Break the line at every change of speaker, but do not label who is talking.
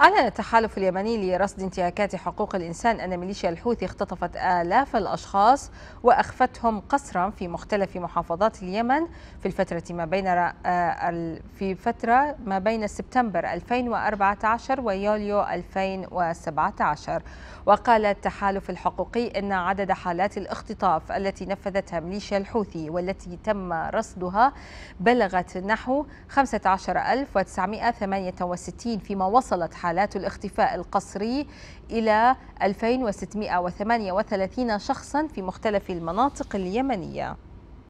أعلن التحالف اليمني لرصد انتهاكات حقوق الإنسان أن ميليشيا الحوثي اختطفت آلاف الأشخاص وأخفتهم قسرا في مختلف محافظات اليمن في الفترة ما بين آه، في فترة ما بين سبتمبر 2014 ويوليو 2017 وقال التحالف الحقوقي أن عدد حالات الاختطاف التي نفذتها ميليشيا الحوثي والتي تم رصدها بلغت نحو 15968 فيما وصلت حالات حالات الاختفاء القسري إلى 2638 شخصا في مختلف المناطق اليمنية